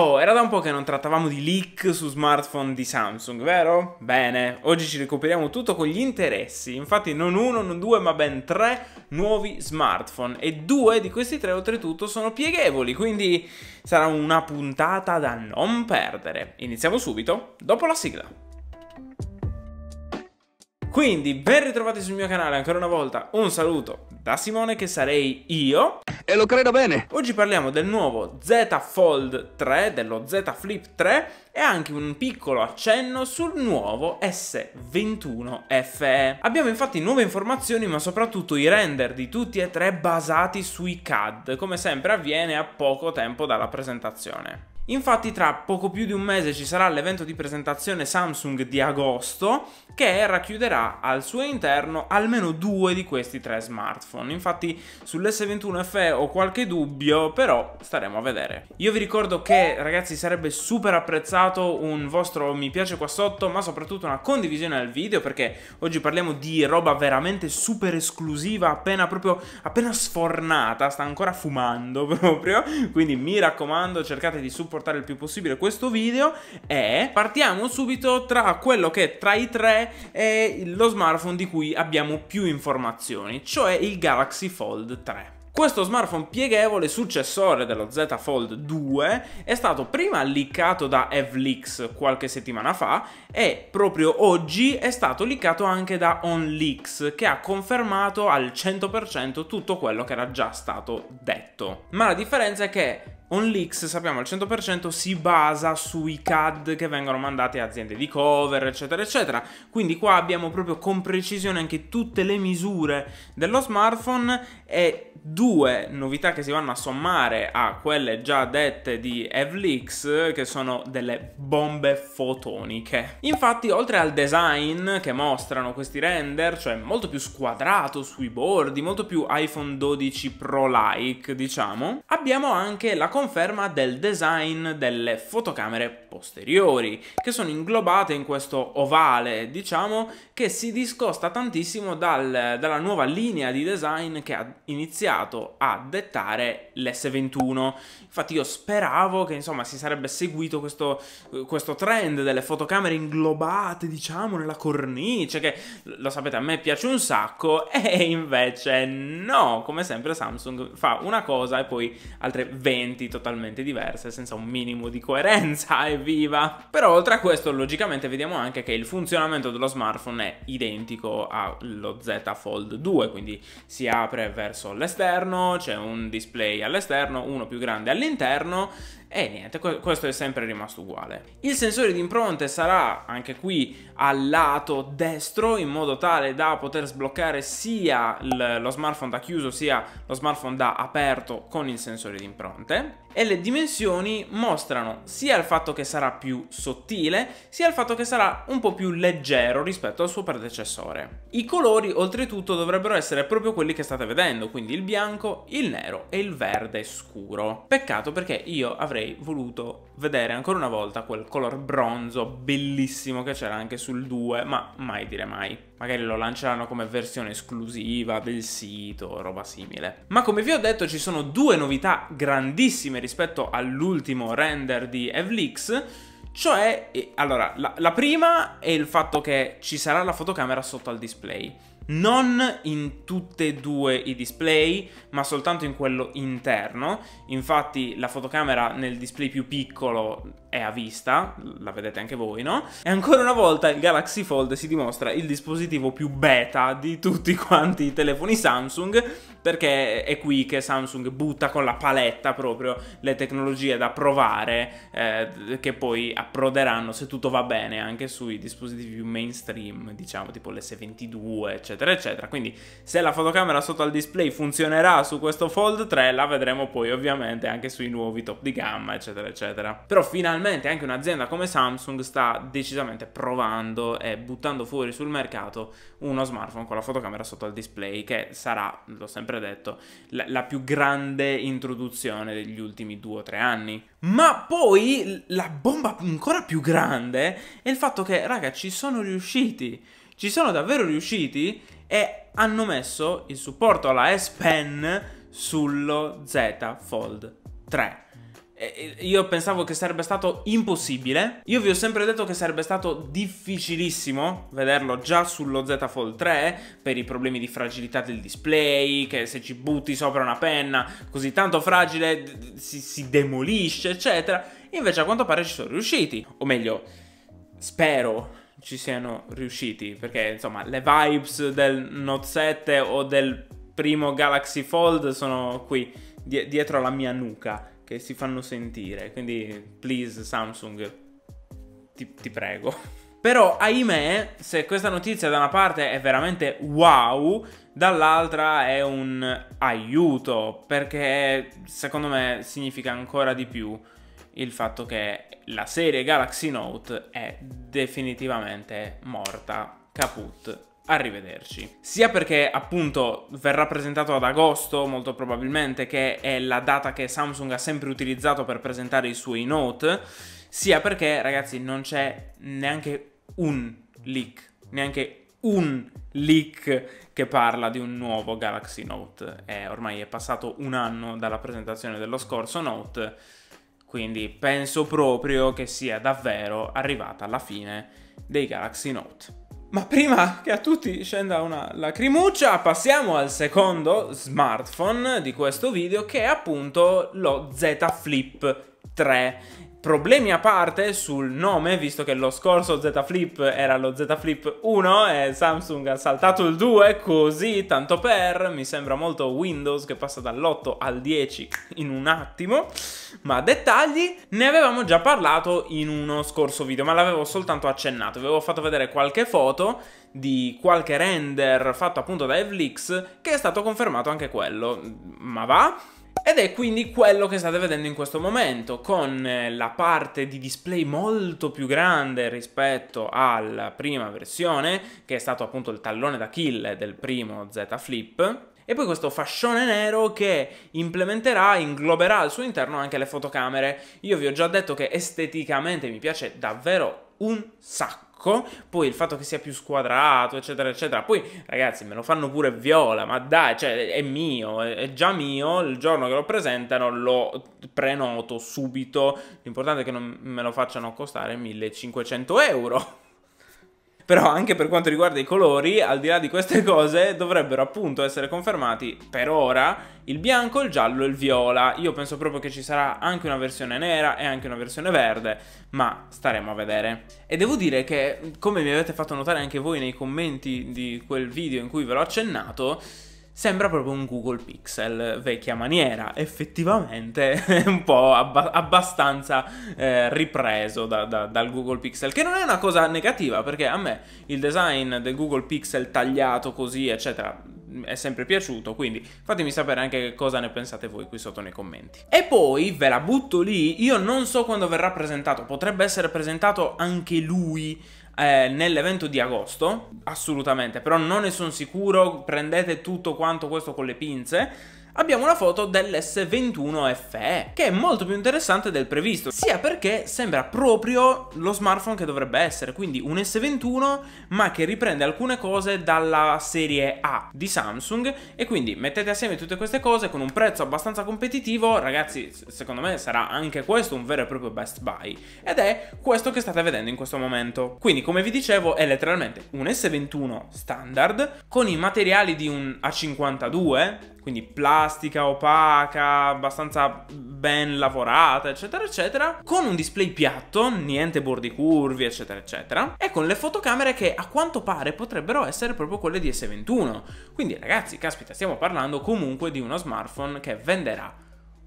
Oh, era da un po' che non trattavamo di leak su smartphone di Samsung, vero? Bene, oggi ci recuperiamo tutto con gli interessi. Infatti non uno, non due, ma ben tre nuovi smartphone. E due di questi tre oltretutto sono pieghevoli, quindi sarà una puntata da non perdere. Iniziamo subito, dopo la sigla. Quindi ben ritrovati sul mio canale ancora una volta, un saluto da Simone che sarei io e lo credo bene. Oggi parliamo del nuovo Z Fold 3, dello Z Flip 3 e anche un piccolo accenno sul nuovo S21 FE. Abbiamo infatti nuove informazioni ma soprattutto i render di tutti e tre basati sui CAD, come sempre avviene a poco tempo dalla presentazione. Infatti tra poco più di un mese ci sarà l'evento di presentazione Samsung di agosto che racchiuderà al suo interno almeno due di questi tre smartphone. Infatti sull'S21 FE ho qualche dubbio, però staremo a vedere. Io vi ricordo che ragazzi sarebbe super apprezzato un vostro mi piace qua sotto, ma soprattutto una condivisione al video perché oggi parliamo di roba veramente super esclusiva, appena proprio appena sfornata, sta ancora fumando proprio, quindi mi raccomando, cercate di supportare il più possibile questo video e partiamo subito tra quello che tra i tre 3 è lo smartphone di cui abbiamo più informazioni, cioè il Galaxy Fold 3. Questo smartphone pieghevole, successore dello Z Fold 2, è stato prima leakato da Evleaks qualche settimana fa e proprio oggi è stato leakato anche da OnLeaks che ha confermato al 100% tutto quello che era già stato detto. Ma la differenza è che OnLeaks, sappiamo al 100%, si basa sui CAD che vengono mandati a aziende di cover, eccetera, eccetera. Quindi qua abbiamo proprio con precisione anche tutte le misure dello smartphone e due novità che si vanno a sommare a quelle già dette di EvLeaks, che sono delle bombe fotoniche. Infatti, oltre al design che mostrano questi render, cioè molto più squadrato sui bordi, molto più iPhone 12 Pro-like, diciamo, abbiamo anche la conferma del design delle fotocamere posteriori, che sono inglobate in questo ovale, diciamo, che si discosta tantissimo dal, dalla nuova linea di design che ha iniziato a dettare l'S21. Infatti io speravo che insomma si sarebbe seguito questo, questo trend delle fotocamere inglobate, diciamo, nella cornice, che lo sapete a me piace un sacco, e invece no, come sempre Samsung fa una cosa e poi altre 20 totalmente diverse, senza un minimo di coerenza, evviva! Però oltre a questo, logicamente vediamo anche che il funzionamento dello smartphone è identico allo Z Fold 2, quindi si apre verso l'esterno, c'è un display all'esterno, uno più grande all'interno, e niente, questo è sempre rimasto uguale. Il sensore di impronte sarà anche qui al lato destro in modo tale da poter sbloccare sia lo smartphone da chiuso sia lo smartphone da aperto con il sensore di impronte e le dimensioni mostrano sia il fatto che sarà più sottile, sia il fatto che sarà un po' più leggero rispetto al suo predecessore. I colori oltretutto dovrebbero essere proprio quelli che state vedendo, quindi il bianco, il nero e il verde scuro. Peccato perché io avrei voluto vedere ancora una volta quel color bronzo bellissimo che c'era anche sul 2, ma mai dire mai magari lo lanceranno come versione esclusiva del sito, roba simile. Ma come vi ho detto ci sono due novità grandissime rispetto all'ultimo render di Evlix, cioè, allora, la, la prima è il fatto che ci sarà la fotocamera sotto al display non in tutte e due i display, ma soltanto in quello interno. Infatti la fotocamera nel display più piccolo è a vista, la vedete anche voi, no? E ancora una volta il Galaxy Fold si dimostra il dispositivo più beta di tutti quanti i telefoni Samsung perché è qui che Samsung butta con la paletta proprio le tecnologie da provare eh, che poi approderanno se tutto va bene anche sui dispositivi più mainstream, diciamo tipo l'S22 eccetera eccetera. Quindi se la fotocamera sotto al display funzionerà su questo Fold 3 la vedremo poi ovviamente anche sui nuovi top di gamma eccetera eccetera. Però finalmente anche un'azienda come Samsung sta decisamente provando e buttando fuori sul mercato uno smartphone con la fotocamera sotto al display che sarà, l'ho sempre sempre detto, la, la più grande introduzione degli ultimi due o tre anni. Ma poi la bomba ancora più grande è il fatto che, raga, ci sono riusciti. Ci sono davvero riusciti e hanno messo il supporto alla S Pen sullo Z Fold 3 io pensavo che sarebbe stato impossibile. Io vi ho sempre detto che sarebbe stato difficilissimo vederlo già sullo Z Fold 3 per i problemi di fragilità del display, che se ci butti sopra una penna così tanto fragile si, si demolisce, eccetera. Invece a quanto pare ci sono riusciti, o meglio, spero ci siano riusciti, perché insomma le vibes del Note 7 o del primo Galaxy Fold sono qui, dietro la mia nuca che si fanno sentire. Quindi, please, Samsung, ti, ti prego. Però, ahimè, se questa notizia da una parte è veramente wow, dall'altra è un aiuto, perché secondo me significa ancora di più il fatto che la serie Galaxy Note è definitivamente morta, caput arrivederci. Sia perché appunto verrà presentato ad agosto molto probabilmente che è la data che Samsung ha sempre utilizzato per presentare i suoi Note, sia perché ragazzi non c'è neanche un leak, neanche un leak che parla di un nuovo Galaxy Note. Eh, ormai è passato un anno dalla presentazione dello scorso Note, quindi penso proprio che sia davvero arrivata la fine dei Galaxy Note. Ma prima che a tutti scenda una lacrimuccia, passiamo al secondo smartphone di questo video che è appunto lo Z Flip 3 Problemi a parte sul nome, visto che lo scorso Z Flip era lo Z Flip 1 e Samsung ha saltato il 2, così tanto per, mi sembra molto Windows che passa dall'8 al 10 in un attimo, ma dettagli ne avevamo già parlato in uno scorso video, ma l'avevo soltanto accennato, vi avevo fatto vedere qualche foto di qualche render fatto appunto da Evlix che è stato confermato anche quello, ma va? Ed è quindi quello che state vedendo in questo momento, con eh, la parte di display molto più grande rispetto alla prima versione, che è stato appunto il tallone d'Achille del primo Z Flip, e poi questo fascione nero che implementerà, ingloberà al suo interno anche le fotocamere. Io vi ho già detto che esteticamente mi piace davvero un sacco bianco, poi il fatto che sia più squadrato, eccetera, eccetera. Poi, ragazzi, me lo fanno pure viola, ma dai, cioè, è mio, è già mio, il giorno che lo presentano lo prenoto subito. L'importante è che non me lo facciano costare 1500 euro però anche per quanto riguarda i colori, al di là di queste cose, dovrebbero appunto essere confermati per ora il bianco, il giallo e il viola. Io penso proprio che ci sarà anche una versione nera e anche una versione verde, ma staremo a vedere. E devo dire che, come mi avete fatto notare anche voi nei commenti di quel video in cui ve l'ho accennato, Sembra proprio un Google Pixel vecchia maniera, effettivamente è un po' abba- abbastanza eh, ripreso da, da, dal Google Pixel, che non è una cosa negativa perché a me il design del Google Pixel tagliato così, eccetera, è sempre piaciuto, quindi fatemi sapere anche cosa ne pensate voi qui sotto nei commenti. E poi ve la butto lì, io non so quando verrà presentato, potrebbe essere presentato anche lui eh, nell'evento di agosto, assolutamente, però non ne sono sicuro, prendete tutto quanto questo con le pinze abbiamo una foto dell'S21 FE, che è molto più interessante del previsto, sia perché sembra proprio lo smartphone che dovrebbe essere, quindi un S21 ma che riprende alcune cose dalla serie A di Samsung e quindi mettete assieme tutte queste cose con un prezzo abbastanza competitivo, ragazzi secondo me sarà anche questo un vero e proprio best buy ed è questo che state vedendo in questo momento. Quindi come vi dicevo è letteralmente un S21 standard con i materiali di un A52 quindi plastica opaca, abbastanza ben lavorata, eccetera, eccetera, con un display piatto, niente bordi curvi, eccetera, eccetera, e con le fotocamere che a quanto pare potrebbero essere proprio quelle di S21. Quindi ragazzi, caspita, stiamo parlando comunque di uno smartphone che venderà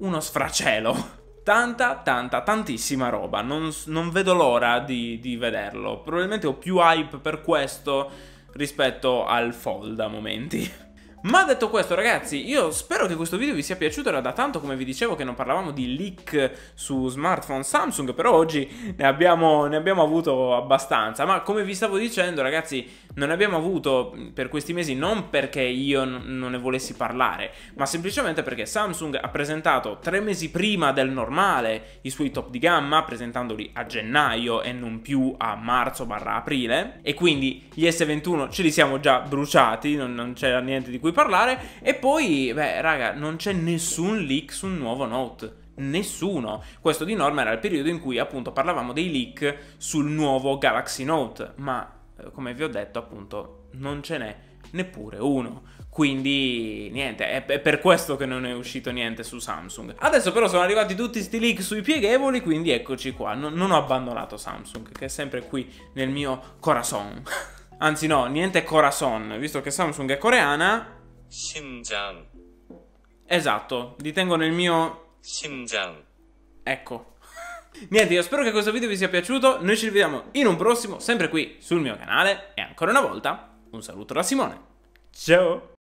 uno sfracelo tanta, tanta, tantissima roba. Non, non vedo l'ora di, di, vederlo. Probabilmente ho più hype per questo rispetto al fold a momenti. Ma detto questo ragazzi, io spero che questo video vi sia piaciuto, era da tanto come vi dicevo che non parlavamo di leak su smartphone Samsung, però oggi ne abbiamo, ne abbiamo avuto abbastanza, ma come vi stavo dicendo ragazzi, non ne abbiamo avuto per questi mesi non perché io non ne volessi parlare, ma semplicemente perché Samsung ha presentato tre mesi prima del normale i suoi top di gamma, presentandoli a gennaio e non più a marzo-aprile, e quindi gli S21 ce li siamo già bruciati, non, non c'era niente di cui cui parlare. E poi, beh, raga, non c'è nessun leak sul nuovo Note nessuno. Questo di norma era il periodo in cui appunto parlavamo dei leak sul nuovo Galaxy Note, ma eh, come vi ho detto appunto non ce n'è neppure uno. Quindi niente, è per questo che non è uscito niente su Samsung. Adesso però sono arrivati tutti questi leak sui pieghevoli, quindi eccoci qua. Non, non ho abbandonato Samsung, che è sempre qui nel mio corazon. Anzi no, niente corazon, visto che Samsung è coreana, 심장. Esatto, li tengo nel mio... 심장. Ecco. Niente, io spero che questo video vi sia piaciuto, noi ci vediamo in un prossimo, sempre qui sul mio canale, e ancora una volta, un saluto da Simone. Ciao!